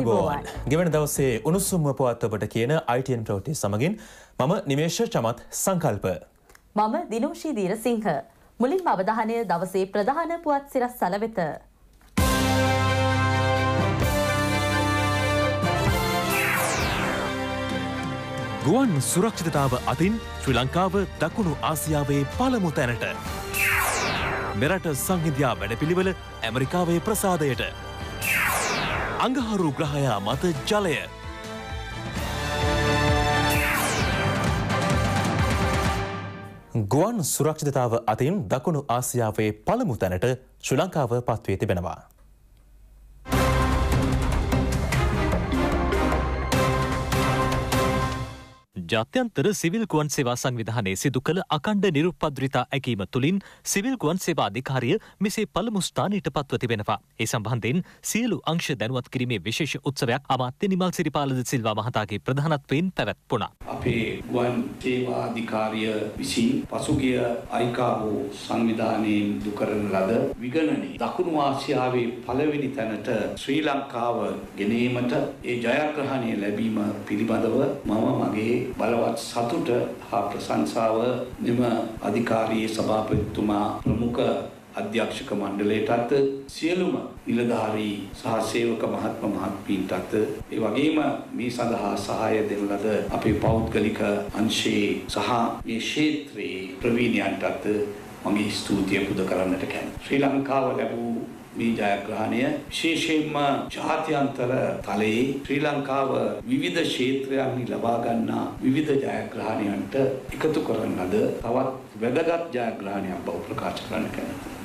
අයිබෝවන් ගෙවන දවසේ උණුසුම්ම පුවත්වබට කියන අයිටන් ප්‍රෝටි සමගින් මම නිමේශ චමත් සංකල්ප. මම දිනෝෂී දීර සිංහ. මුලින් අවධානය දවසේ ප්‍රධාන පුවත් සිරස් සලවෙත. ගුවන් සුරක්ෂිතතාව අතින් ශ්‍රී ලංකාව දකුණු ආසියාවේ පළමු තැනට. මෙරට සංහිදයා වැඩපිළිවෙල ඇමරිකාවේ ප්‍රසාදයට. අඟහරු ග්‍රහයා මත ජලය. ගුවන් සුරක්ෂිතතාව අතින් දකුණු ආසියාවේ පළමු තැනට ශ්‍රී ලංකාව පත්වී තිබෙනවා. ජාත්‍යන්තර සිවිල් ගුවන් සේවා සංවිධානය සිදු කළ අකණ්ඩ නිරුපද්‍රිතා ඇකීම තුළින් සිවිල් ගුවන් සේවා අධිකාරිය මෙසේ පළමුස්ථානයට පත්ව තිබෙනවා. ඒ සම්බන්ධයෙන් සියලු අංශ දැනුවත් කිරීමේ විශේෂ උත්සවයක් අමාත්‍ය නිමල් සිරිපාලද සිල්වා මහතාගේ ප්‍රධානත්වයෙන් පැවැත්වුණා. අපේ ගුවන් සේවා අධිකාරිය විසින් පසුගිය අයිකා වූ සංවිධානයෙන් දුකරන ලද විගණනේ දකුණු ආසියාවේ පළවෙනි තැනට ශ්‍රී ලංකාව ගෙනීමට ඒ ජයග්‍රහණය ලැබීම පිළිබඳව මම මගේ බලවත් සතුට හා ප්‍රශංසාව මෙම අධිකාරී සභාපතිතුමා ප්‍රමුඛ අධ්‍යක්ෂක මණ්ඩලයටත් සියලුම නිලධාරී සහ සේවක මහත්ම මහත්මීන්ටත් ඒ වගේම මේ සඳහා සහාය දෙන ලද අපේ පෞද්ගලික අංශයේ සහ මේ ක්ෂේත්‍රයේ ප්‍රවීණයන්ටත් මගේ ස්තුතිය පුද කරන්නට කැමතියි. ශ්‍රී ලංකාව ලැබූ මේ ජයග්‍රහණය විශේෂයෙන්ම ජාත්‍යන්තර තලයේ ශ්‍රී ලංකාව විවිධ ක්ෂේත්‍රයන්හි ලබා ගන්නා විවිධ ජයග්‍රහණයන්ට එකතු කරන්නද තවත් වැදගත් ජයග්‍රහණයක් බව ප්‍රකාශ කරන්න කැමැතියි.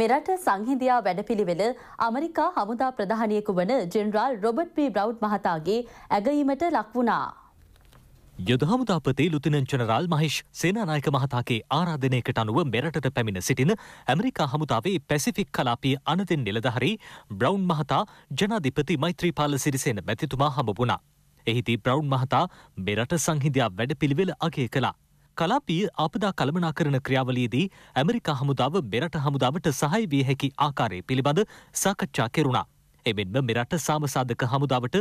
මෙරට සංහිඳයා වැඩපිළිවෙල ඇමරිකා හමුදා ප්‍රධානයකු වන ජෙනරාල් රොබට් පී බ්‍රව් මහතාගේ ඇගීමට ලක්වුණා. යුද හමුදාපති ලුතිනන් ජනරාල් මහිෂ් සේනානායක මහතාගේ ආරාධනයකට අනුව මෙරටට පැමිණ සිටින ඇමරිකා හමුදාවේ පැසිෆික් කලාපී අනදෙන් නිලධහරි බ්‍රවන්් මහතා ජනාධිපති මෛත්‍රීපාල සිරිසෙන මැතිතුමා හමබුණා. එහිදී බ්‍රවන්් මහතා මෙරට සංහිදයක් වැඩපිළිවෙල අගේ කලා. කලාපී අපදා කළමනා කරන ක්‍රියාවලයේදී ඇමරිකා හමුදාව මෙරට හමුදාවට සහයි විය හැකි ආකාරය පිළිබඳ සාකච්ඡා කෙරුණා. එමෙන්ම මෙරට සාමසාධක හමුදාවට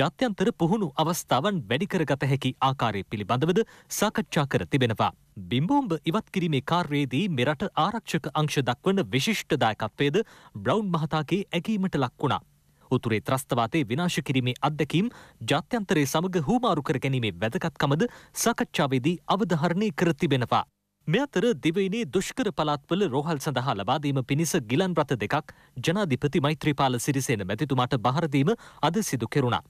ජාත්‍යන්තර පුහුණු අවස්ථාවන් වැඩිකරගත හැකි ආකාරය පිළිබඳවද සාකච්ඡා කර තිබෙනවා. බිම්බෝම්බ ඉවත් කිරීමේ කාර්යේදී මෙරට ආරක්ෂක අංශ දක්වන විශිෂ්ටදායකත්වයද බ්‍රවුන් මහතාගේ ඇගීමට ලක් වුණා. උතුරේ ත්‍රස්තවාතය විනාශ කිරීමේ අත්දැකීම් ජාත්‍යන්තරය සමඟ හූමාරු කර ගැනීමේ වැදගත්කමද සකච්ඡාවේදී අවධහරණය කර තිබෙනවා. මෙ අතර දිවයිනේ දුෂ්කර පළාත්වල රෝහල් සඳහා ලබාදීම පිණිස ගිලන් රථ දෙකක් ජනාධිපති මෛත්‍රීපාල සිරිසේන මැතිතුමාට බහරදීම අද සිදු කෙරුණා.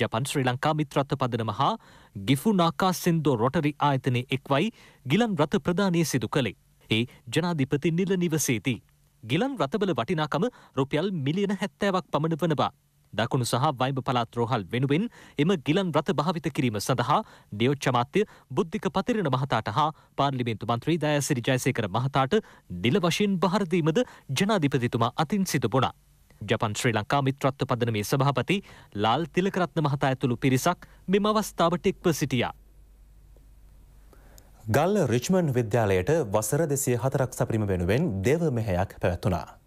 ජපන් ශ්‍රී ලංකා මිත්‍රත්ව පදනම හා ගිෆු නාකා සින්දෝ රොටරි ආයතනය එක්වයි ගිලන් රථ ප්‍රධානය සිදු කළේ. ඒ ජනාධිපති නිල නිවසේදී. ගිලන් රථබල වටිනාකම රුපියල් මිලියන හැත්තෑවක් පමණ වනවා. දකුණු සහ වයිඹ පළාත් රෝහල් වෙනුවෙන් එම ගිලන් රථ භාවිත කිරීම සඳහා නියෝච්ච අමාත්‍ය බුද්ධික පතිරණ මහතාට හා පාර්ලිමේන්තු මන්ත්‍රී දයාසිරි ජයසේකර මහතාට නිල වශයෙන් භාර දීමද ජනාධිපතිතුමා අතින් සිදු වුණා. ජපන් ශ්‍රී ලංකා මිත්‍රත්ව පදනමේ සභාපති ලාල් තිලකරත්න මහතා ඇතුළු පිරිසක් මෙම අවස්ථාවට එක්ව සිටියා. ගල් රිච්මන් විද්‍යාලයට වසර දෙසිය හතරක් සපරිම වෙනුවෙන් දෙව මෙහැයක් පැවැත්වනා.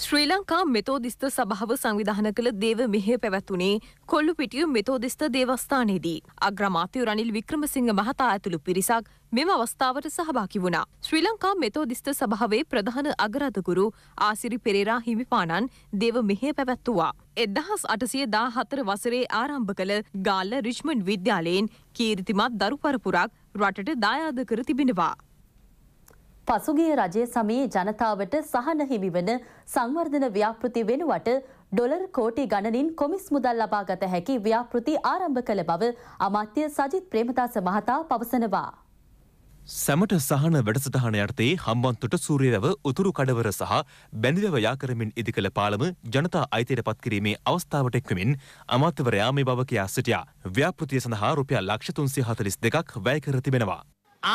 ශ්‍රී ලංකා මෙතෝදිස්ත සභාව සංවිධාන කළ දේව මෙහය පැවැත්වුණේ කොල්ලු පිටිය මෙතෝදිස්ත දේවස්ථානයේදී. අග්‍රමාතය රනිල් වික්‍රමසිංහ මහතා ඇතුළු පිරිසක් මෙම අවස්ථාවට සහභාකි වුණා. ශ්‍රී ලංකා මෙතෝදිස්ත සභාවේ ප්‍රධාන අගරතකුරු ආසිරි පෙරේරා හිමිපාණන් දේව මෙහය පැවැත්තුවා. එදහස් අටසිය දා හතර වසරේ ආරම්භ කළ ගාල්ල රිච්මන්ඩ් විද්‍යාලයෙන් කීර්තිමත් දරු පරපුරක් රටට දායාද කර තිබෙනවා. පසුගිය රජය සමයේ ජනතාවට සහන හිමිවන සංවර්ධන ව්‍යාපෘති වෙනුවට ඩොලර් කෝටි ගණනින් කොමිස් මුදල් ලබාගත හැකි ව්‍යාපෘති ආරම්භ කළ බව අමාත්‍ය සජිත් ප්‍රේමදාස මහතා පවසනවා. සැමට සහන වැඩසටහන යටතේ හම්බන්තොට සූරියරැව උතුරු කඩවර සහ බැඳිරව යාකරමින් ඉදි කළ පාලම ජනතා අයිතයට පත්කිරීමේ අවස්ථාවට එක්වමින් අමාත්‍යවරයා මේ බව කියා සිටියා. ව්‍යාපෘතිය සඳහා රුපියල් ලක්ෂ තුන්සිය හතලිස් දෙකක් වැය කර තිබෙනවා.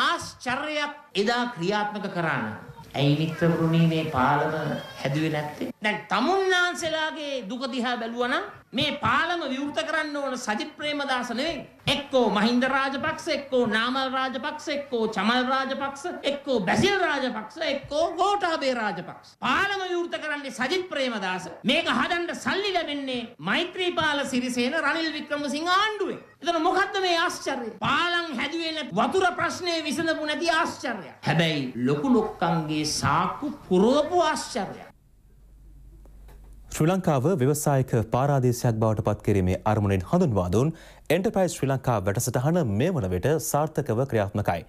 ආශ්චර්යයක් එදා ක්‍රියාත්මක කරන්න. ඇයි මිත්‍රවරුනි මේ පාලම හැදුවේ නැත්තේ? දැන් තමුන්නාන්සලාගේ දුක දිහා බැලුවනම් මේ පාලම විවෘත කරන්න ඕන සජිත් ප්‍රේමදාස නෙවෙයි. එක්කෝ මහින්ද රාජපක්ෂ, එක්කෝ නාමල් රාජපක්ෂ, එක්කෝ චමල් රාජපක්ෂ, එක්කෝ බැසිල් රාජපක්ෂ, එක්කෝ ගෝඨාභය රාජපක්ෂ. පාලම විවෘත කරන්නේ සජිත් ප්‍රේමදාස. මේක හදන්න සල්ලි ලැබෙන්නේ මෛත්‍රීපාල සිරිසේන රනිල් වික්‍රමසිංහ ආණ්ඩුවේ. එතන මොකද්ද මේ ආශ්චර්යය? පාලම් හැදුවේ නැති වතුර ප්‍රශ්නේ විසඳපු නැති ආශ්චර්යය. ආශ්චර්යයක්. හැබැයි ලොකු ලොක්කන්ගේ සාක්කු පුරවපු ආශ්චර්යයක්. ශ්‍රී ලංකාව ව්‍යවසායක පාරාදේශයක් බවට පත් කිරීමේ අරමුණෙන් හඳුන්වා දුන් එන්ටර්ප්‍රයිස් ශ්‍රී ලංකා වැඩසටහන මේ වන විට සාර්ථකව ක්‍රියාත්මකයි.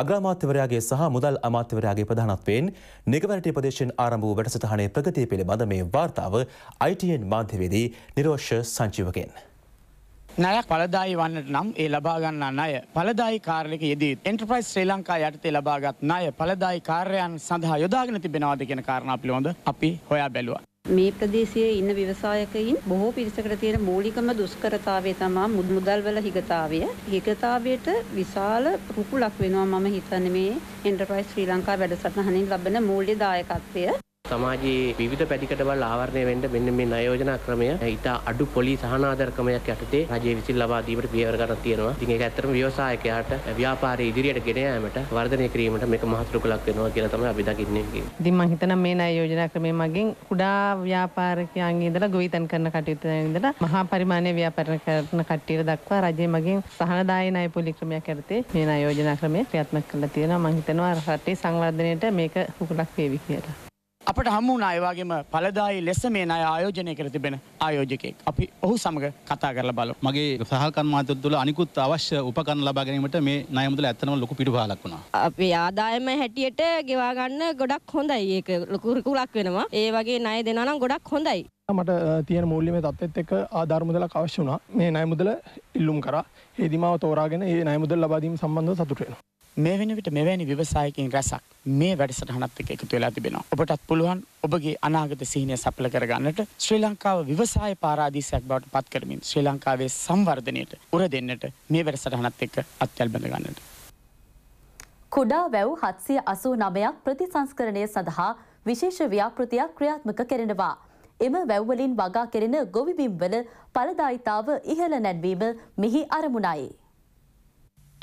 අග්‍රාමාත්‍යවරයාගේ සහ මුදල් අමාත්‍යවරයාගේ ප්‍රධානත්වයෙන් නිගවැරටි ප්‍රදේශයෙන් ආරම්භ වූ වැඩසටහනේ ප්‍රගතිය පිළිබඳ මේ වාර්තාව ITN මාධ්‍යවේදී නිරෝෂ සංචිවකෙන්. ණයක් ඵලදායි වන්නට නම් ඒ ලබා ගන්නා ණය ඵලදායි කාර්යයක යෙදී එන්ටර්ප්‍රයිස් ශ්‍රී ලංකා යටතේ ලබාගත් ණය ඵලදායි කාර්යයන් සඳහා යොදාගෙන තිබෙනවද කියන කාරණා පිළිබඳ අපි හොයා බැලුවා. මේ ප්‍රදේශයේ ඉන්න ව්‍යවසායකයින් බොහෝ පිරිසකට තියෙන මූලිකම දුෂ්කරතාවය තමා මුදල්වල හිගතාවය. හිගතාවයට විශාල රුකුලක් වෙනවා මම හිතන්නේ මේ එන්ටර්ප්‍රයිස් ශ්‍රී ලංකා වැඩසටහනින් ලබන මූල්‍ය දායකත්වය. සමාජයේ විවිධ පැඩිකටවල් ආවරණය වෙන්න මෙන්න මේ නයෝජනා ක්‍රමය ඉතා අඩු පොලි සහනාධර්කමයක් ඇතේ රජය විසිල් ලබා දීමට පියවර ගන්න තියෙනවා. ඉතින් ඒක ඇත්තටම ව්‍යවසායකයාට ව්‍යාපාරයේ ඉදිරියට ගෙන යාමට වර්ධනය කිරීමට මේක මහතුරු කලක් වෙනවා කියලා තමයි අපි දකින්නේ. ඉතින් මම හිතනවා මේ නයෝජනා ක්‍රමය මගින් කුඩා ව්‍යාපාරිකයන්ගේ ඉඳලා ගොවිතැන් කරන කටයුතු ඉඳලා මහා පරිමාණයේ ව්‍යාපාර කරන කට්ටියට දක්වා රජය මගින් සහනදායී ණය පොලි ක්‍රමයක් ඇතේ මේ නයෝජනා ක්‍රමය ක්‍රියාත්මක කරලා තියෙනවා. මම හිතනවා රටේ සංවර්ධනයට මේක උගලක් වේවි කියලා. අපට හමුණා ඒවාගේම පලදායි ලෙස මේ අය ආයෝජනය කර තිබෙන ආයෝජකයෙක් අපි ඔහු සමඟ කතා කරලා බලු මගේ සහකන් මාතය තුළ අනිකුත් අවශ්‍ය උපකන් ලබාගැනීමට මේ නයමුදල ඇත්තනම ලොකු පිටුපාලක් වුණා අපේ ආදායම හැටියට ගෙවාගන්න ගොඩක් හොඳයි ඒක ලොකුරකුලක් වෙනවා ඒ වගේ ණය දෙනනම් ගොඩක් හොඳයි මට තියෙන මූල්‍යමේ තත්ත්වෙත් එක්ක ආධාරමුදලක් අවශ්‍ය වුණා මේ ණයමුදල ඉල්ලුම් කරා හේදිමාව තෝරාගෙන ඒ ණයමුදල් ලබා දීම සම්බන්ධව සතුටු වෙනවා මේ වෙනවිට මෙවැනි විවසායකින් රැසක් මේ වැඩසටහනත් එක එකතු වෙලා තිබෙනවා. ඔබටත් පුළුවන් ඔබගේ අනාගත සිහිනය සඵල කරගන්නට ශ්‍රී ලංකාව විවසාය පාරාදීසයක් බවට පත් කරමින් ශ්‍රී ලංකාවේ සංවර්ධනයට උර දෙන්නට මේ වැඩසටහනත් එක්ක අත්යල් බඳ ගන්නට. කුඩා වැව් 789ක් ප්‍රතිසංස්කරණය සඳහා විශේෂ ව්‍යාපෘතියක් ක්‍රියාත්මක කරනවා. එම වැව්වලින් වගා කෙරෙන ගොවිබිම්වල පළදායිතාව ඉහළ නැන්වීම මෙහි අරමුණයි.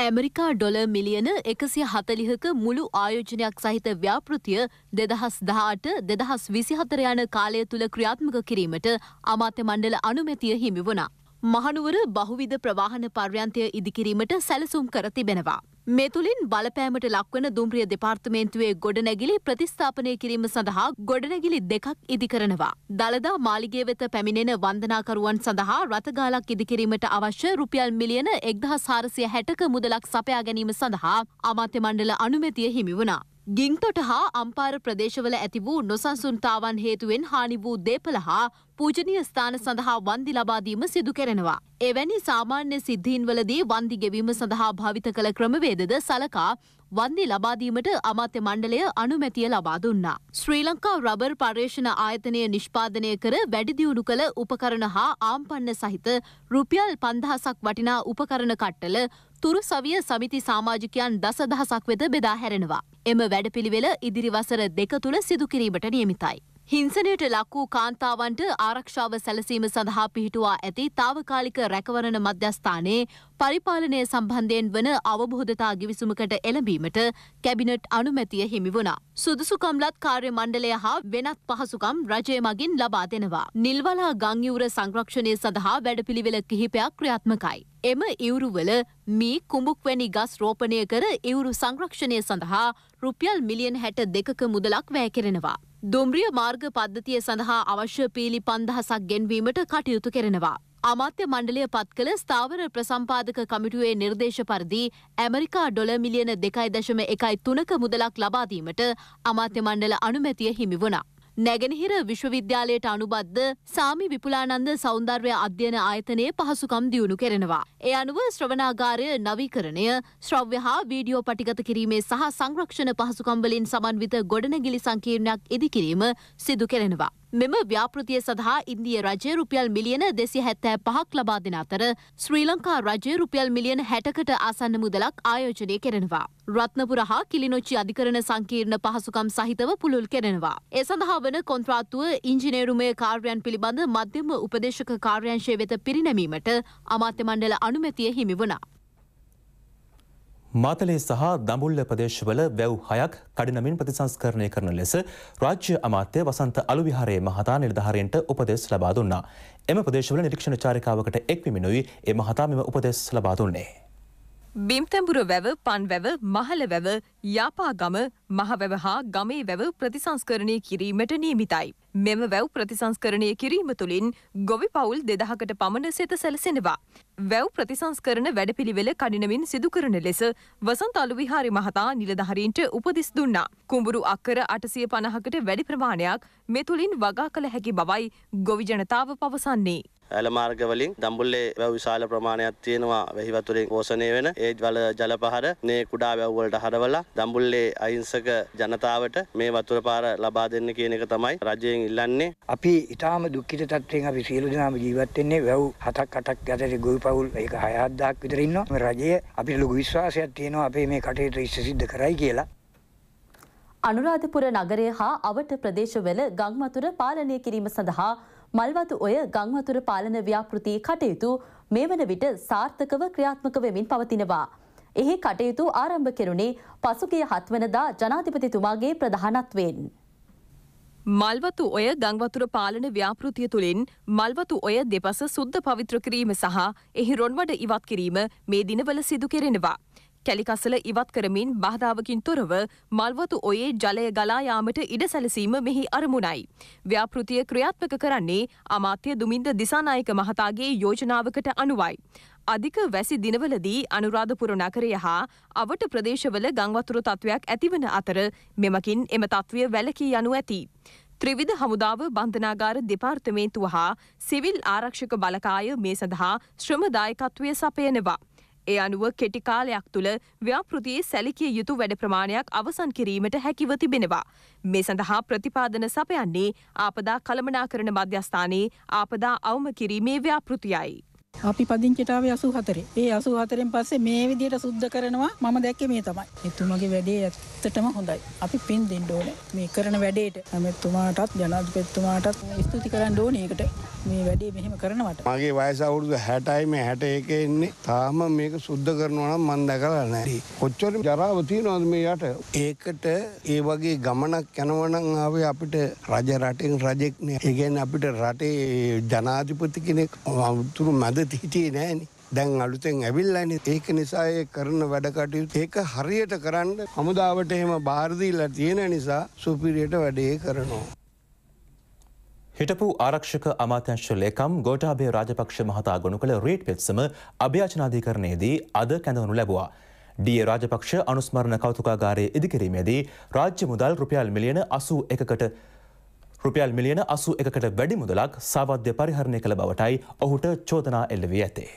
ඇමරිකා ඩොල මිලියන එකසිය හතලිහක මුළු ආයෝජනයක් සහිත ව්‍යාපෘතිය දෙදහස් දහට දෙදහස් විසිහතර යන කාලය තුළ ක්‍රියාත්මක කිරීමට අමාත්‍ය මණ්ඩල අනුමැතිය හිමි වුණා. මහනුවර බහුවිධ ප්‍රවාහන පර්යන්තය ඉදිකිරීමට සැලසුම් කර තිබෙනවා. මෙතුළින් බලපෑමට ලක්වන දුම්රිය දෙපාර්තමේන්තුවේ ගොඩනැගිලි ප්‍රතිස්ථාපනය කිරීම සඳහා ගොඩනැගිලි දෙකක් ඉදිකරනවා. දළදා මාලිගේ වෙත පැමිණෙන වන්දනාකරුවන් සඳහා රථගාලක් ඉදිකිරීමට අවශ්‍ය රුපියල් මිලියන එක්දහ සාරසිය හැටක මුදලක් සපයා ගැනීම සඳහා අමාත්‍ය මණ්ඩල අනුමැතිය හිමි වුණා. ගින්තොට හා අම්පාර ප්‍රදේශවල ඇති වූ නොසන්සුන්තාවන් හේතුවෙන් හානි වූ දේපල හා පූජනීය ස්ථාන සඳහා වන්දි ලබාදීම සිදු කරනවා. එවැනි සාමාන්‍ය සිද්ධීන්වලදී වන්දි ගෙවීම සඳහා භාවිත කළ ක්‍රමවේදද සලකා වන්දි ලබාදීමට අමාත්‍ය මණ්ඩලය අනුමැතිය ලබා දුන්නා. ශ්‍රී ලංකා රබර් පර්යේෂණ ආයතනය නිෂ්පාදනය කර වැඩිදියුණු කළ උපකරණ හා ආම්පන්න සහිත රුපියල් පන්දහසක් වටිනා උපකරණ කට්ටල තුරු සවිය සමිති සාමාජිකයන් දසදහසක් වෙත බෙදා හැරෙනවා. එම වැඩපිළිවෙල ඉදිරි වසර දෙක තුළ සිදුකිරීමට නියමිතයි. හිංසනයට ලක් වූ කාන්තාවන්ට ආරක්ෂාව සැලසීම සඳහා පිහිටුවා ඇති තාවකාලික රැකවරණ මධ්‍යස්ථානයේ පරිපාලනය සම්බන්ධයෙන් වන අවබෝධතා ගිවිසුමකට එළඹීමට කැබිනට් අනුමැතිය හිමි වුණා. සුදුසුකම්ලත් කාර්ය මණ්ඩලය හා වෙනත් පහසුකම් රජය මගින් ලබා දෙනවා. නිල්වලා ගංයුර සංරක්ෂණය සඳහා වැඩපිළිවෙල කිහිපයක් ක්‍රියාත්මකයි. එම ඉවුරුවල මී කුඹුක්වැනි ගස් රෝපණය කර ඉවුරු සංරක්ෂණය සඳහා රුපියල් මිලියන් හැට දෙකක මුදලක් වැය කෙරෙනවා. දුම්රිය මාර්ග පද්ධතිය සඳහා අවශ්‍ය පීලි පන්දහසක් ගෙන්වීමට කටයුතු කෙරෙනවා. අමාත්‍ය මණ්ඩලය පත් කළ ස්ථාවර ප්‍රසම්පාදක කමිටුවේ නිර්දේශ පරිදි ඇමරිකා ඩොල මිලියන දෙකයි දශම එකයි තුනක මුදලක් ලබාදීමට අමාත්‍ය මණ්ඩල අනුමැතිය හිමි වුණා. නැගෙනහිර විශ්වවිද්‍යාලයට අනුබද්ධ සාමි විපුලානන්ද සෞන්දර්ය අධ්‍යයන ආයතනය පහසුකම් දියුණු කරනවා. ඒ අනුව ශ්‍රවනාගාරය නවීකරණය ශ්‍රව්‍ය හා වීඩියෝ පටිගත කිරීමේ සහ සංරක්ෂණ පහසුකම්වලින් සමන්විත ගොඩනගිලි සංකීර්ණයක් ඉදිකිරීම සිදු කරෙනවා. මෙම ව්‍යාපෘතිය සඳහා ඉන්දිය රජය රුපියල් මිලියන දෙසි හැත්තෑ පහක් ලබා දෙන අතර ශ්‍රී ලංකා රජය රුපියල් මිලියන හැටකට ආසන්න මුදලක් ආයෝජනය කෙරෙනවා. රත්නපුර හා කිලිනොච්චි අධිකරණ සංකීර්ණ පහසුකම් සහිතව පුළුල් කෙරෙනවා. ඒ සඳහා වන කොන්ත්‍රාත්තුව ඉංජිනේරුමය කාර්යයන් පිළිබඳ මධ්‍යම උපදේශක කාර්යංශය වෙත පිරිනැමීමට අමාත්‍ය මණ්ඩල අනුමැතිය හිමි වුණා. මාතලේ සහ දඹුල්ල ප්‍රදේශවල වැව් හයක් කඩිනමින් ප්‍රතිසංස්කරණය කරන ලෙස රාජ්‍ය අමාත්‍ය වසන්ත අලුවිහාරයේ මහතා නිලධාරීන්ට උපදෙස් ලබා දුන්නා. එම ප්‍රදේශවල නිරීක්ෂණ චාරිකාවකට එක්වීමෙනුයි ඒ මහතා මෙම උපදෙස් ලබා දුන්නේ. බිම්තැඹුර වැව පන්වැව මහල වැව යාපාගම මහවැව හා ගමේ වැව ප්‍රතිසංස්කරණය කිරීමට නියමිතයි. මෙම වැව් ප්‍රතිසංස්කරණය කිරීම තුළින් ගොවි පවුල් දෙදහකට පමණ සෙත සැලසෙනවා. වැව් ප්‍රතිසංස්කරණ වැඩපිළිවෙල කඩිනමින් සිදුකරන ලෙස වසන්ත අලු විහාරි මහතා නිලධහරීන්ට උපදෙස් දුන්නා. කුඹුරු අක්කර අටසිය පණහකට වැඩි ප්‍රමාණයක් මෙතුළින් වගා කළ හැකි බවයි ගොවි ජනතාව පවසන්නේ. ඇල මාර්ග වලින් දඹුල්ලේ වැව් විශාල ප්‍රමාණයක් තියෙනවා වැහි වතුරෙන් පෝෂණය වෙන ඒ වල ජල පහර මේ කුඩා වැව් වලට හරවලා දඹුල්ලේ අහිංසක ජනතාවට මේ වතුර පාර ලබා දෙන්න කියන එක තමයි රජයෙන් ඉල්ලන්නේ අපි ඊටාම දුක්ඛිත තත්ත්වයෙන් අපි සියලු දෙනාම ජීවත් වෙන්නේ වැව් හතක් අටක් යටතේ ගොවිපවුල් ඒක 6000ක් විතර ඉන්නවා මේ රජය අපිට ලොකු විශ්වාසයක් තියෙනවා අපේ මේ කටයුතු ඉෂ්ට සිද්ධ කරයි කියලා අනුරාධපුර නගරය හා අවට ප්‍රදේශවල ගංවතුර පාලනය කිරීම සඳහා මල්වතු ඔය ගංවතුර පාලන ව්‍යාපෘතිය කටයුතු මේ වන විට සාර්ථකව ක්‍රියාත්මක වෙමින් පවතිනවා. එහි කටයුතු ආරම්භ කෙරුණේ පසුගිය හත්වනදා ජනාධිපතිතුමාගේ ප්‍රධානත්වයෙන්. මල්වතු ඔය ගංවතුර පාලන ව්‍යාපෘතිය තුළින් මල්වතු ඔය දෙපස සුද්ධ පවිත්‍ර කිරීම සහ එහි රොන්වඩ ඉවත් කිරීම මේ දිනවල සිදු කෙරෙනවා. කැලිකසල ඉවත් කරමින් බාධාවකින් තොරව මල්වතු ඔයේ ජලය ගලා යාමට ඉඩ සැලසීම මෙහි අරමුණයි. ව්‍යාපෘතිය ක්‍රියාත්මක කරන්නේ අමාත්‍ය දුමින්ද දිසානායක මහතාගේ යෝජනාවකට අනුවයි. අධික වැසි දිනවලදී අනුරාධපුර නගරය හා අවට ප්‍රදේශවල ගංවතුරු තත්ත්වයක් ඇතිවන අතර මෙමකින් එම තත්ත්වය වැලකී යනු ඇති. ත්‍රිවිධ හමුදාව බන්ධනාගාර දෙපාර්තමේන්තුව හා සිවිල් ආරක්ෂක බලකාය මේ සඳහා ශ්‍රමදායකත්වය සපයනවා. ඒ අනුව කෙටි කාලයක් තුළ ව්‍යාපෘතියේ සැලකිය යුතු වැඩ ප්‍රමාණයක් අවසන් කිරීමට හැකිව තිබෙනවා. මේ සඳහා ප්‍රතිපාදන සපයන්නේ ආපදා කළමනාකරණ මධ්‍යස්ථානයේ ආපදා අවම කිරීමේ ව්‍යාපෘතියයි. අපි පදිංචිටාවේ 84. ඒ 84න් පස්සේ මේ විදිහට සුද්ධ කරනවා මම දැක්කේ මේ තමයි. එතුමාගේ වැඩේ ඇත්තටම හොඳයි. අපි පින් දෙන්න ඕනේ මේ කරන වැඩේට. එතුමාටත් ජනාධිපතිතුමාටත් ස්තුති කරන්න ඕනේ ඒකට. මේ වැඩේ මෙහෙම කරනවට. මගේ වයස අවුරුදු 60යි මේ 61 ඉන්නේ. තාම මේක සුද්ධ කරනවා නම් මම දැකලා නැහැ. කොච්චර ජරාව තියනවද මේ යට? ඒකට ඒ වගේ ගමනක් යනවා නම් ආවේ අපිට රජ රටෙන් රජෙක් නේ. ඒ කියන්නේ අපිට රටේ ජනාධිපති කෙනෙක් අතුරු මැද ඉස්සරත හිටියේ නෑනේ. දැන් අලුතෙන් ඇවිල්ලන ඒක නිසාය කරන වැඩකටයුතු ඒක හරියට කරන්න හමුදාවට එහෙම භාරදීල්ලා තියෙන නිසා සුපිරියට වැඩේ කරනවා. හිටපු ආරක්ෂක අමාත්‍යංශ ලේකම් ගෝටාබේ රාජපක්ෂ මහතා ගොනු කළ රීට් පෙත්සම අභ්‍යාචනාධීකරණයේදී අද කැඳවනු ලැබවා. ඩිය රාජපක්ෂ අනුස්මරණ කෞතුකාගාරය ඉදිකිරීමේදී රාජ්‍ය මුදල් රුපියල් මිලියන අසූ එකකට රුපියල් මිලියන අසු එකකට වැඩි මුදලක් සාවද්‍ය පරිහරණය කළ බවටයි ඔහුට චෝදනා එල්ලවී ඇතේ.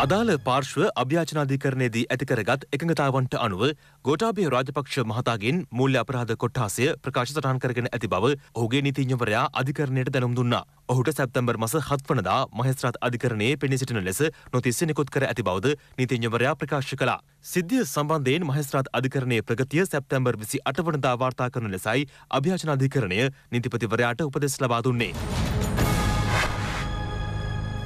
අදාළ පාර්ශ්ව අභ්‍යාචනාධිකරණයේදී ඇතිකරගත් එකඟතාවන්ට අනුව ගෝටාභය රාජපක්ෂ මහතාගෙන් මූල්‍ය අපරාධ කොට්ටාසය ප්‍රකාශ සටහන් කරගෙන ඇති බව ඔහුගේ නීතිඥවරයා අධිකරණයට දැනුම් දුන්නා. ඔහුට සැප්තැම්බර් මස 7 වනදා මහේස්ත්‍රාත් අධිකරණයේ පෙනී සිටින ලෙස නොතිස්ස නිකුත් කර ඇති බවද නීතිඥවරයා ප්‍රකාශ කළා. සිද්ධිය සම්බන්ධයෙන් මහේස්ත්‍රාත් අධිකරණයේ ප්‍රගතිය සැප්තැම්බර් 28 වනදා වාර්තා කරන ලෙසයි අභ්‍යාචනාධිකරණය නීතිපතිවරයාට උපදෙස් ලබා දුන්නේ.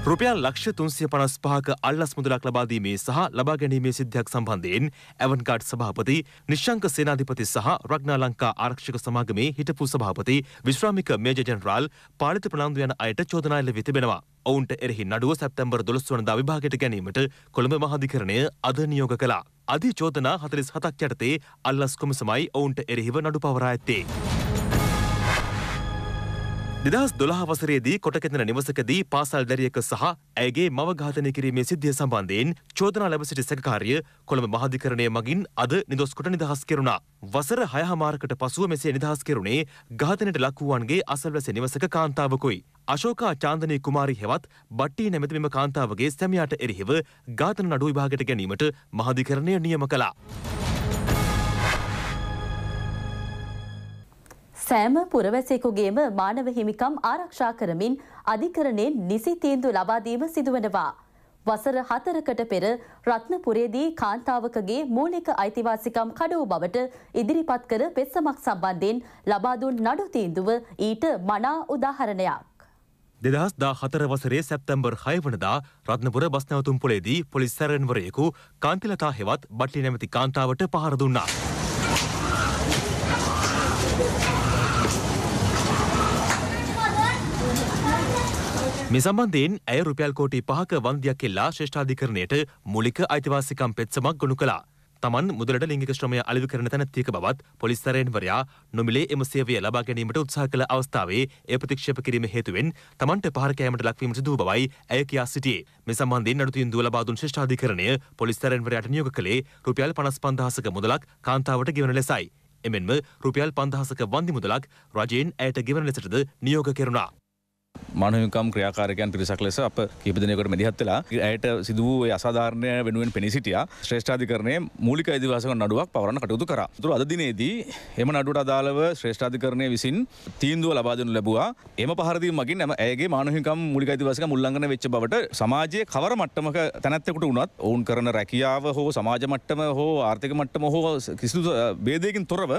රුපියල් ලක්ෂ තුන්සිය පනස් පහක අල්ලස් මුදලක් ලබාදීමේ සහ ලබා ගැනීමේ සිද්ධයක් සම්බන්ධයෙන් ඇවන්කාඩ් සභාපති නිශ්ංක සේනාධිපති සහ රග්නා ලංකා ආරක්ෂක සමාගමේ හිටපු සභාපති විශ්‍රාමික මේජ ජනරාල් පාලිත ප්‍රනාන්දු යන අයට චෝදනා එල්ල වී තිබෙනවා. ඔවුන්ට එරෙහි නඩුව සැප්තැම්බර් දොළොස් වනදා විභාගයට ගැනීමට කොළඹ මහාධිකරණය අද නියෝග කළා. අධිචෝදනා හතලිස් හතක් යටතේ අල්ලස් කොමසමයි ඔවුන්ට එරෙහිව නඩු පවරා ඇත්තේ. දෙදස් දොළහවසරේදී කොටකෙතන නිවසකදී පාසල් දැරියක සහ ඇගේ මව ඝාතනය කිරීමේ සිද්ධිය සම්බන්ධයෙන් චෝදනා ලැබ සිටි සැකකාරිය කොළඹ මහධිකරණය මගින් අද නිදොස්කොට නිදහස් කෙරුණා. වසර හයහමාරකට පසුව මෙසේ නිදහස් කෙරුණේ ඝාතනයට ලක්වූවන්ගේ අසල්වැසි නිවසක කාන්තාවකුයි. අශෝකා චාන්දනී කුමාරි හෙවත් බට්ටී නැමැති මෙම කාන්තාවගේ සැමියාට එරෙහිව ඝාතන නඩු විභාගයට ගැනීමට මහධිකරණය නියම කළා. සෑම පුරවැසෙකුගේම මානව හිමිකම් ආරක්ෂා කරමින් අධිකරණයෙන් නිසි තීන්දු ලබාදීම සිදුවනවා. වසර හතරකට පෙර රත්නපුරේදී කාන්තාවකගේ මූලික අයිතිවාසිකම් කඩවූ බවට ඉදිරිපත් කර පෙත්සමක් සම්බන්ධයෙන් ලබාදුන් නඩු තීන්දුව ඊට මනා උදාහරණයක්. දෙදහස් දා හතර වසරේ සැප්තැම්බර් හයවනදා රත්නපුර බස්නැවතුම් පොලේදී පොලිස් සැරන්වරයෙකු කාන්තිලතා හෙවත් බට්ලි නැමති කාන්තාවට පහර දුන්නා. මේ සම්බන්ධයෙන් ඇය රුපියල් කෝටි පහක වන්දියක් එල්ලා ශ්‍රේෂ්ඨාධිකරණයට මූලික අයිතිවාසිකම් පෙත්සමක් ගොනු කළා. තමන් මුදලට ලිංගික ශ්‍රමය අලෙවි කරන තැනැත්තියක බවත් පොලිස්තරයෙන්වරයා නොමිලේ එම සේවය ලබා ගැනීමට උත්සාහ කළ අවස්ථාවේ ඒ ප්‍රතික්ෂේප කිරීම හේතුවෙන් තමන්ට පහර කෑමට ලක්වීම සිදු වූ බවයි ඇය කියා සිටියේ. මේ සම්බන්ධයෙන් නඩු තීන්දුව ලබා දුන් ශ්‍රේෂ්ඨාධිකරණය පොලිස්තරයෙන්වරයාට නියෝග කළේ රුපියල් 55000ක මුදලක් කාන්තාවට ගෙවන ලෙසයි. එමෙන්ම රුපියල් 5000ක වන්දි මුදලක් රජයෙන් ඇයට ගෙවන ලෙසටද නියෝග කෙරුණා. මනයකම් ක්‍රියාකාරකයන් පිරිසක් ලෙස අප කිපදනයකට මැදිහත් වෙලා ඇයට සිදුව අසාධාරණය වෙනුවෙන් පෙනසිටිය ශ්‍රේෂ්ඨාධිකරණය මූලික අයිතිවාසක නඩුවක් පවරන්න කටයුතු කර තුර අදදිනේදී එම නඩුට අදාළව ශ්‍රේෂ්ඨාධිකරණය විසින් තීන්දුව ලබාදනු ලැබවා එම පහරදීම මගින් එම ඇගේ මානහිකම් මුලික අයිතිවාසක මුල්ලංගන වෙච්ච බවට සමාජය කවර මට්ටමක තැනැත්තෙකුට වුණත් ඔවුන් කරන රැකියාව හෝ සමාජ මට්ටම හෝ ආර්ථික මට්ටම හෝ කිසිදු බේදයකින් තොරව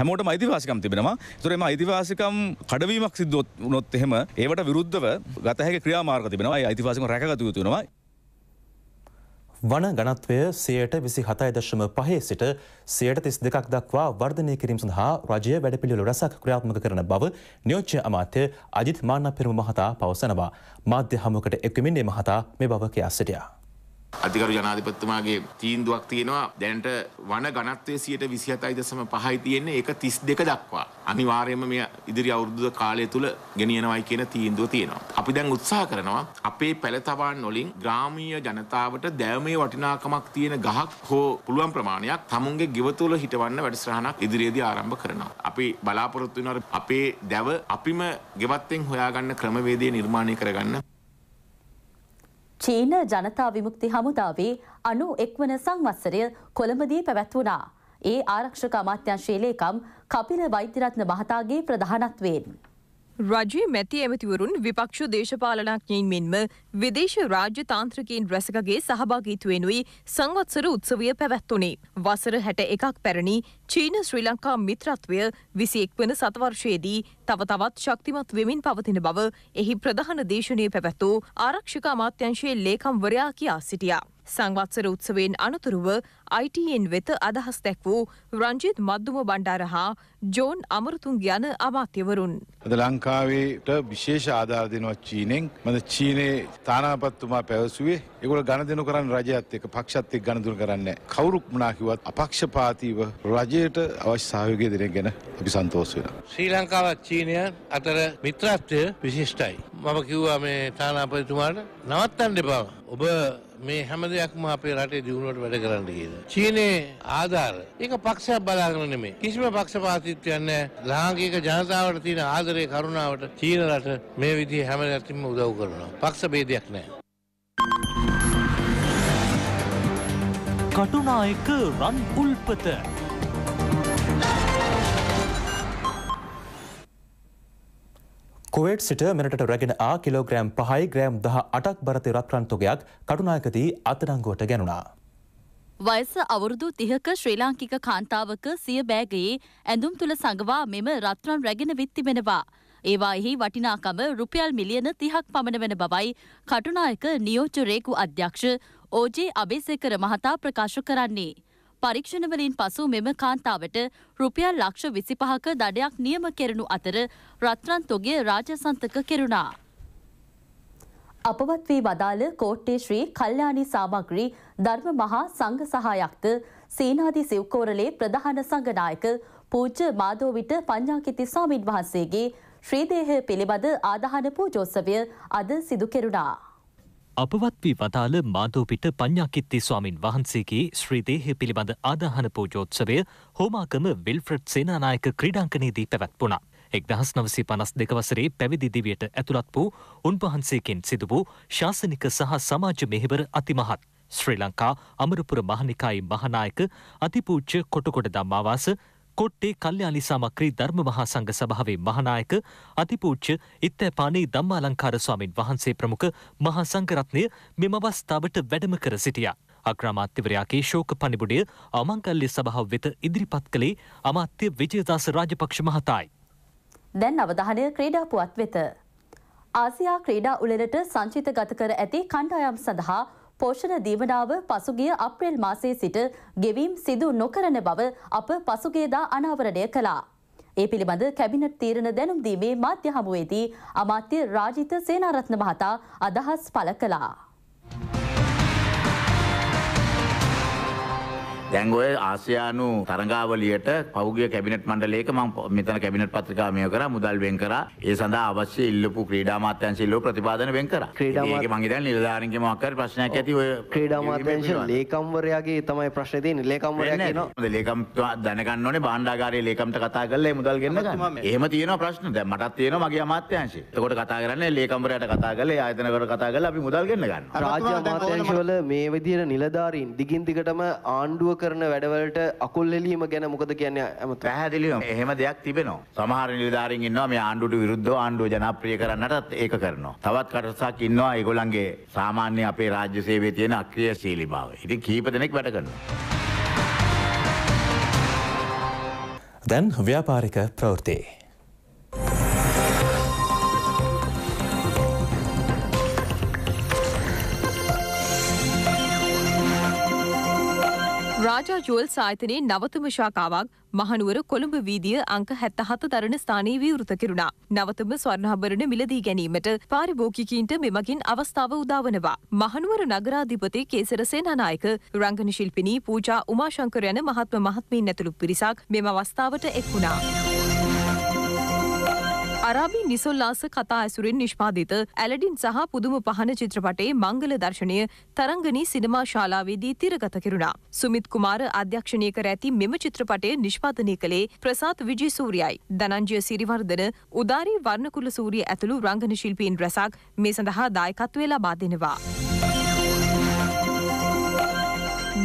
හැමෝට අයිතිවාසිකම් තිබෙනවා තුරෙම අයිතිවාසිකම් කඩවීමක් සිද්ධොත් නොත් එහෙම ඒවට විරුද්ධව ගතහැක ක්‍රියාමාර්ග තිබෙනවා අයිතිවාසිම රැකගතු යුතුනවා වන ගණත්වය සයට විසි හතයි දශම පහේ සිට සයට තිස් දෙකක් දක්වා වර්ධනය කිරීම සඳහා රජය වැඩපිළිලු රැසක් ක්‍රියාත්මක කරන බව නියෝච්චය අමාත්‍ය අජිත් මාන්න පෙරම මහතා පවසනවා. මාධ්‍ය හමුකට එක්වමින්නේ මහතා මේ බව කියා සිටියා. අධිකරු ජනාධිපත්තුමාගේ තීන්දුවක් තියෙනවා දැනට වන ගණත්වය සියට විසිහතයි දසම පහයි තියෙන්නේ එක තිස් දෙක දක්වා. අනිවාර්යයෙන්ම මේ ඉදිරි අවුරුදු කාලය තුල ගෙනියනවයි කියන තීන්දුව තියෙනවා. අපි දැන් උත්සාහ කරනවා අපේ පැලතවන් වලින් ග්‍රාමීය ජනතාවට දැවමේ වටිනාකමක් තියෙන ගහක් හෝ පුළුවන් ප්‍රමාණයක් තමුන්ගේ ගෙව තුල හිටවන්න වැඩසටහනක් ඉදිරියේදී ආරම්භ කරනවා. අපි බලාපොරොත්තු වෙනවා අපේ දැව අපිම ගෙවත්තෙන් හොයාගන්න ක්‍රමවේදය නිර්මාණය කරගන්න. චීන ජනතා විමුක්ති හමුදාවේ අනු එක්වන සංවත්සරය කොළඹදී පැවැත්වුණා. ඒ ආරක්ෂක අමාත්‍යංශයේ ලේකම් කපිල වෛද්‍යරත්න මහතාගේ ප්‍රධානත්වයෙන්. රජයේ මැති ඇමතිවරුන් විපක්ෂ දේශපාලනඥයින් මෙන්ම විදේශ රාජ්‍ය තාන්ත්‍රකයන් රැසකගේ සහභාගීත්වයෙනුයි සංවත්සර උත්සවය පැවැත්වුණේ. වසර හැට එකක් පැරණි චීන ශ්‍රී ලංකා මිත්‍රත්වය විසියෙක් වන සතවර්ෂයේදී තව තවත් ශක්තිමත් වෙමින් පවතින බව එහි ප්‍රධාන දේශනය පැවැත්වූ ආරක්ෂක අමාත්‍යංශයේ ලේකම්වරයා කියා සිටියා. සංවත්සර උත්සවයෙන් අනතුරුව අයිටයෙන් වෙත අදහස් දැක් වූ රංජිත් මධ්දුම බණ්ඩාර හා ජෝන් අමරතුන් යන අමාත්‍යවරුන්. අද ලංකාවට විශේෂ ආධාර දෙනවා චීනෙන් මද චීනයේ තානාපත්තුමා පැවසුවේ එකොල ගණ දෙනු කරන්න රජයත් එක පක්ෂත් එක් ගණදුර කරන්න කවුරුක් මනාකිවත් අපක්ෂපාතිව රජයට අවශ්‍ය සහයෝගය දෙන ගැන අපි සන්තෝස් වෙන. ශ්‍රී ලංකාවත් චීනය අතර මිත්‍රත්වය විශිෂ්ටයි. මම කිව්වා මේ තානාපතුමාට නවත්තන්න එපා. ඔබ මේ හැම දෙයක්ම අපේ රටේ දියුණුවට වැඩ කරන්න කියලා. චීනයේ ආධාර ඒක පක්ෂයක් බලාගෙන නෙමෙයි. කිසිම පක්ෂපාතීත්වයක් නැහැ. ලාංකික ජනතාවට තියෙන ආදරේ කරුණාවට චීන රට මේ විදිහේ හැම දෙයක්ම උදව් කරනවා. පක්ෂ ભેදයක් නැහැ. කටුනායක රන් උල්පත කොවේට් සිට මෙනට රැගෙන ආ කිලෝග්‍රෑම් පහයි ග්‍රෑම් දහ අටක් බරති රත්රන්තොගයක් කටුනායකදී අතනංගුවට ගැනුණා. වයස අවුරුදු තිහක ශ්‍රී ලාංකික කාන්තාවක සිය බෑගයේ ඇඳුම් තුළ සඟවා මෙම රත්රන් රැගෙන විත්තිබෙනවා. ඒවාෙහි වටිනාකම රුපියල් මිලියන තිහක් පමණ වෙන බවයි කටුනායක නියෝජරේකු අධ්‍යක්ෂ ඕජේ අබේසේකර මහතා ප්‍රකාශ කරන්නේ. පරීක්ෂණවලින් පසු මෙම කාන්තාවට රුපියල් ලක්ෂ විසිපහක දඩයක් නියම කෙරණු අතර රත්රන්තොගේ රාජසන්තක කෙරුණා. අපවත් වී වදාළ කෝට්ටේ ශ්‍රී කල්්‍යානි සාමග්‍රී ධර්ම මහා සංඝ සහායක්ත සීනාදී සිව්කෝරලේ ප්‍රධාන සංගනායක පූජ්‍ය මාදෝවිට පඤ්ඥාකිති සාමීන් වහන්සේගේ ශ්‍රීදේහ පිළිබඳ ආදහන පූජෝත්සවය අද සිදු කෙරුණා. අපවත් වී වදාළ මාදෝපිට පඤ්ඥාකිත්ති ස්වාමින් වහන්සේගේ ශ්‍රීදේහය පිළිබඳ ආදාහන පූජෝත්සවය හෝමාකම විල්ෆ්‍රඩ් සේනානායක ක්‍රීඩංකනයේදී පැවැත්වුණා. එක්දහස් නවසී පනස් දෙකවසරේ පැවිදිදිවයට ඇතුළත් වූ උන්වහන්සේකෙන් සිදු වූ ශාසනික සහ සමාජ මෙහිවර අතිමහත්. ශ්‍රී ලංකා අමරපුර මහනිකායි මහනායක අතිපූච්ච කොටකොට දම්මාවාස කොට්ටේ කල්්‍යයානි සමක්‍රී ධර්ම මහා සංඝ සභාවේ මහනායක අතිපූච්ච ඉත්තෑපානේ ධම්මාලංකාර ස්වාමින් වහන්සේ ප්‍රමුඛ මහා සංඝරත්නය මෙම අවස්ථාවට වැඩම කර සිටියා. අග්‍රාමාත්‍යවරයාගේ ශෝක පණිබුඩය අමංකල්ලි සභාව වෙත ඉදිරිපත් කළේ අමාත්‍ය විජයදාස රාජපක්ෂ මහතායි. දැන් අවධානය ක්‍රීඩා පුවත් වෙත. ආසියා ක්‍රීඩා උලෙලට සංචිත ගත කර ඇති කණ්ඩායම් සඳහා පෝෂණ දීවනාව පසුගිය අප්‍රේල් මාසයේ සිට ගෙවීම් සිදු නොකරන බව අප පසුගියදා අනාවරණය කළා. ඒ පිළිබඳ කැබිනට් තීරණ දැනුම් දීමේ මාධ්‍ය හමුවේදී අමාත්‍ය රාජිත සේනාරත්න මහතා අදහස් පළ කළා. දැන් ඔය ආසියානු තරගාවලියට පෞගිය කැබිනට් මණ්ඩලයක මම මෙතන කැබිනට් පත්‍රිකා මෙහෙය කරා මුදල් වෙන් කරා ඒ සඳහා අවශ්‍ය ඉල්ලපු ක්‍රීඩා අමාත්‍යාංශ ඉල්ලුව ප්‍රතිපාදන වෙන් කරා ඒක මම ඉතින් නිලධාරීන්ගේ මොකක් හරි ප්‍රශ්නයක් ඇති ඔය ක්‍රීඩා අමාත්‍යාංශ ලේකම්වරයාගේ තමයි ප්‍රශ්නේ තියෙන්නේ ලේකම්වරයා කියනවා ලේකම්තුමා දැනගන්න ඕනේ භාණ්ඩාගාරයේ ලේකම්ට කතා කරලා ඒ මුදල් ගෙන්න ගන්න එහෙම තියෙනවා ප්‍රශ්න දැන් මටත් තියෙනවා මගේ අමාත්‍යාංශේ එතකොට කතා කරන්නේ ලේකම්වරයාට කතා කරලා ඒ ආයතනවලට කතා කරලා අපි මුදල් ගෙන්න ගන්නවා රාජ්‍ය අමාත්‍යාංශවල මේ විදියට නිලධාරීන් දිගින් දිගටම ආණ්ඩුව කරන වැඩවලට අකුල් හෙලීම ගැන මොකද කියන්නේ ඇමතු. පැහැදිලිවම එහෙම දෙයක් තිබෙනවා. සමහර නිලධාරීන් ඉන්නවා මේ ආණ්ඩුවට විරුද්ධව ආණ්ඩුව ජනප්‍රිය කරන්නටත් ඒක කරනවා. තවත් කටසක් ඉන්නවා ඒගොල්ලන්ගේ සාමාන්‍ය අපේ රාජ්‍ය සේවයේ තියෙන අක්‍රියශීලීභාවය. ඉතින් කීප දෙනෙක් වැඩ කරනවා. දැන් ව්‍යාපාරික ප්‍රවෘත්ති රාජා ජුවල් සාහිතනයේ නවතම ශාකාවක් මහනුවර කොළඹ වීදිය අංක හැත්ත හත දරණ ස්ථානයේ විවෘත කෙරුණා. නවතම ස්වර්ණාභරණ මිලදී ගැනීමට පාරිභෝගිකීන්ට මෙමගින් අවස්ථාව උදාවනවා. මහනුවර නගරාධිපති කේසර සේනානායක රංගන ශිල්පිනී පූජා උමාශංකර යන මහත්ම මහත්මීන් ඇතුළු පිරිසක් මෙම අවස්ථාවට එක් වුණා. අරාබි නිසොල්ලාස කතා ඇසුරෙන් නිෂ්පාදිත ඇලඩින් සහ පුදුම පහන චිත්‍රපටේ මංගල දර්ශනය තරංගනී සිනමා ශාලාවේදී තිරගත කෙරුණා. සුමිත් කුමාර අධ්‍යක්ෂණය කර ඇති මෙම චිත්‍රපටය නිෂ්පාදනය කළේ ප්‍රසාත් විජේසූරියයි. ධනංජය සිරිවර්ධන උදාරි වර්ණකුල සූරිය ඇතුළු රංගන ශිල්පීන් රැසක් මේ සඳහා දායකත්වය ලබා දෙනවා.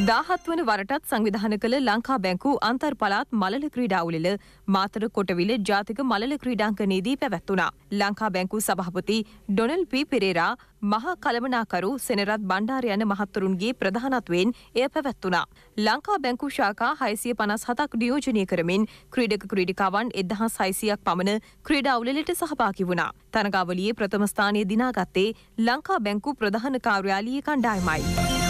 දාහත් වන වරටත් සංවිධාන කළ ලංකා බැංකු අන්තර් පලාත් මලල ක්‍රීඩාවලිල මාතර කොටවිල ජාතික මලල ක්‍රීඩාංකනයේදී පැවැත්වුණා. ලංකා බැංකු සභහපති ඩොනල් පී පෙරේරා මහා කළමනාකරු සෙනරත් බණ්ඩාර යන මහත්තුරුන්ගේ ප්‍රධානත්වයෙන් එය පැවැත්වුණා. ලංකා බැංකු ශාකා හයිසිය පනස් හතක් නියෝජනය කරමින් ක්‍රීඩක ක්‍රීඩිකාවන් එදහා සයිසියක් පමණ ක්‍රීඩාවලට සහපාකි වුණා. තනගාවලියේ ප්‍රථමස්ථානය දිනාගත්තේ ලංකා බැංකු ප්‍රධාන කාර්යාලීය කණ්ඩායමයි.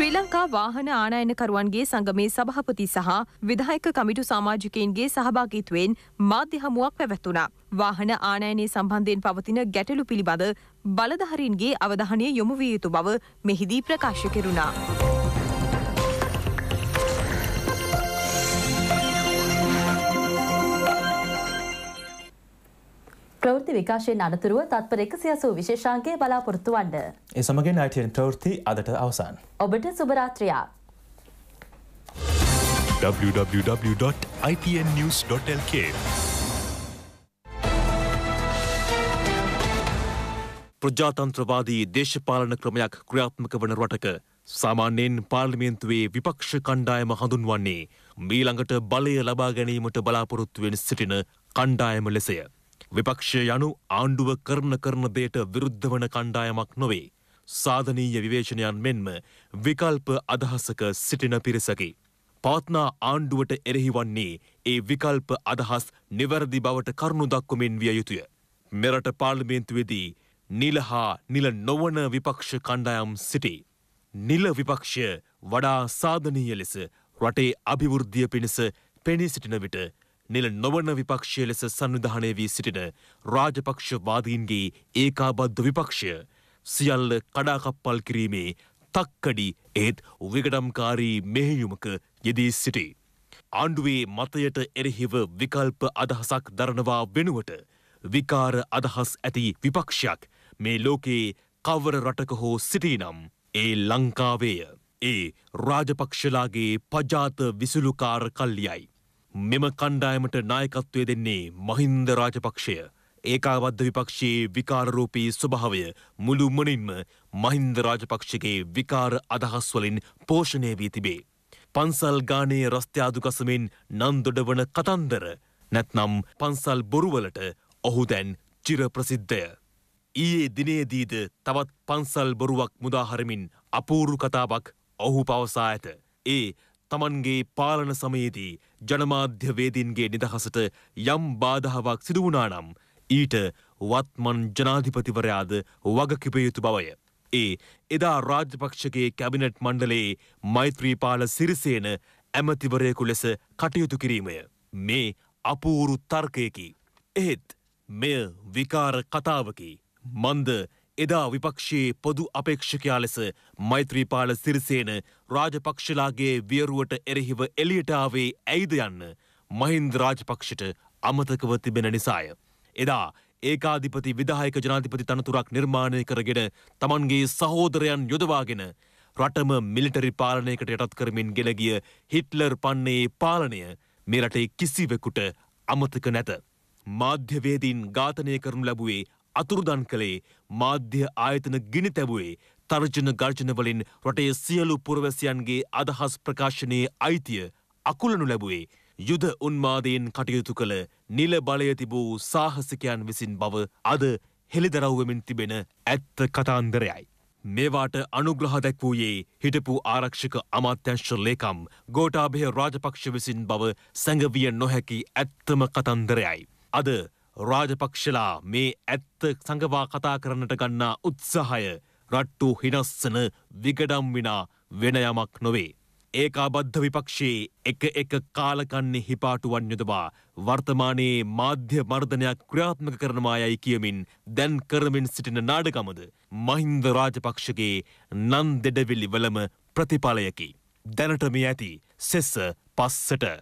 ශ්‍රී ලංකා වාහන ආනායනකරුවන්ගේ සංගමේ සභහපති සහ විධායක කමිටු සාමාජිකයන්ගේ සහභාගිත්වයෙන් මාධ්‍ය හමුවක් පැවැත්වුණා. වාහන ආනයනය සම්බන්ධයෙන් පවතින ගැටලු පිළිබඳ බලධහරින්ගේ අවධානය යොමු විය යුතු බව මෙහිදී ප්‍රකාශ කෙරුණා. ප්‍රවෘති විකාශයෙන් අනතුරුව තත්පර එකසි අසූ විශේෂාන්ගේ බලාපොරොත්තු වන්න. ඒ සමගින් අයිටයෙන් ප්‍රවෘති අදට අවසන්. ඔබට සුභරාත්‍රයා. www.ipnnews.lk ප්‍රජාතන්ත්‍රවාදී දේශපාලන ක්‍රමයක් ක්‍රියාත්මක වන රටක සාමාන්‍යයෙන් පාර්ලිමේන්තුවේ විපක්ෂ කණ්ඩායම හඳුන්වන්නේ මීළඟට බලය ලබා ගැනීමට බලාපොරොත්තුවෙන් සිටින කණ්ඩායම ලෙසය. විපක්ෂය යනු ආණ්ඩුව කරන කරන දේට විරුද්ධ වන කණ්ඩායමක් නොවේ. සාධනීය විවේශනයන් මෙන්ම විකල්ප අදහසක සිටින පිරිසකි. පාත්නා ආණ්ඩුවට එරෙහි වන්නේ ඒ විකල්ප අදහස් නිවැරදි බවට කරුණු දක්වමින් විය යුතුය. මෙරට පාර්ලිමේන්තුවේදී නිල හා නිල නොවන විපක්ෂ කණ්ඩායම් සිටි. නිල විපක්ෂය වඩා සාධනීය ලෙස රටේ අභිවෘද්ධිය පිණිස පෙනී සිටින විට නිල නොවන විපක්ෂය ලෙස සංවිධානය වී සිටින රාජපක්ෂවාදීන්ගේ ඒකාබද්ධ විපක්ෂය සියල්ල කඩාකප්පල් කිරීමේ තක්කඩි ඒත් විගඩම්කාරී මෙහෙයුමක යෙදී සිටි. ආණ්ඩුවේ මතයට එරෙහිව විකල්ප අදහසක් දරනවා වෙනුවට විකාර අදහස් ඇති විපක්ෂයක් මේ ලෝකයේ කවර රටක හෝ සිටිනම් ඒ ලංකාවේය. ඒ රාජපක්ෂලාගේ පජාත විසුළුකාර කල්ලියයි. මෙම කණ්ඩායමට නායකත්වය දෙන්නේ මහින්ද රාජපක්ෂය. ඒකාබද්ධ විපක්ෂයේ විකාරරූපී ස්වභාවය මුළු මනින්ම මහින්ද රාජපක්ෂගේ විකාර අදහස්වලින් පෝෂණය වී තිබේ. පන්සල් ගානයේ රස්ත්‍යාදුකසමෙන් නන්දොඩවන කතන්දර නැත්නම් පන්සල් බොරුවලට ඔහු දැන් චිරප්‍රසිද්ධය. ඊයේ දිනේදීද තවත් පන්සල් බොරුවක් මුදාහරමින් අපූරු කතාවක් ඔහු පවසා ඇත. ඒ තමන්ගේ පාලන සමයේදී ජනමාධ්‍යවේදීන්ගේ නිදහසට යම් බාධාවක් සිදුවනානම් ඊට වත්මන් ජනාධිපතිවරයාද වගකිපයුතු බවය. ඒ එදා රාජපක්ෂගේ කැබිනට් මණ්ඩලයේ මෛත්‍රීපාල සිරිසේන ඇමතිවරයෙකු ලෙස කටයුතු කිරීමය. මේ අපූරු තර්කයකි. එහෙත් මෙය විකාර කතාවකි. මන්ද එදා විපක්ෂයේ පොදු අපේක්ෂකයා ලෙස මෛත්‍රීපාල සිරිසේන රාජපක්ෂලාගේ වියරුවට එරෙහිව එලියට ආවේ ඇයිද යන්න මහින්ද රාජපක්ෂට අමතකව තිබෙන නිසාය. එදා ඒකාධිපති විදායක ජනාධිපති තනතුරක් නිර්මාණය කරගෙන තමන්ගේ සහෝදරයන් යොදවාගෙන රටම මිලිටරි පාලනයකට යටත් කරමින් ගෙන ගිය හිට්ලර් පන්නේ පාලනය මේ රටේ කිසිවෙකුට අමතක නැත. මාධ්‍යවේදීන් ඝාතනය කරනු ලැබුවේ අතුරුදන් කළේ මාධ්‍ය ආයතන ගිනි තැබුවේ තර්ජන ගර්ජනවලින් රටේ සියලු පුරවැසියන්ගේ අදහස් ප්‍රකාශනයේ අයිතිය අකුලනු ලැබුවේ යුද උන්මාදයෙන් කටයුතු කළ නිල බලය තිබූ සාහසිකයන් විසින් බව අද හෙළිදරව්වමින් තිබෙන ඇත්ත කතාන්දරයයි. මේවාට අනුග්‍රහ දැක්වූයේ හිටපු ආරක්ෂක අමාත්‍යංශ ලේකම් ගෝටාභය රාජපක්ෂ විසින් බව සැඟවිය නොහැකි ඇත්තම කතන්දරයයි. අද රාජපක්ෂලා මේ ඇත්ත සඟවා කතා කරන්නට ගන්නා උත්සාහය රට්ටු හිනස්සන විකඩම් විනා වෙන යමක් නොවේ. ඒකාබද්ධ විපක්ෂයේ එක එක කාලකන්නේ හිපාටුවන් යොදවා වර්තමානයේ මාධ්‍ය මර්ධනයක් ක්‍රියාත්මක කරනවා යයි කියමින් දැන් කරමින් සිටින නාඩකමද මහින්ද රාජපක්ෂගේ නන් දෙඩවිලි වලම ප්‍රතිඵලයකි. දැනට මේ ඇති සෙස්ස පස්සට.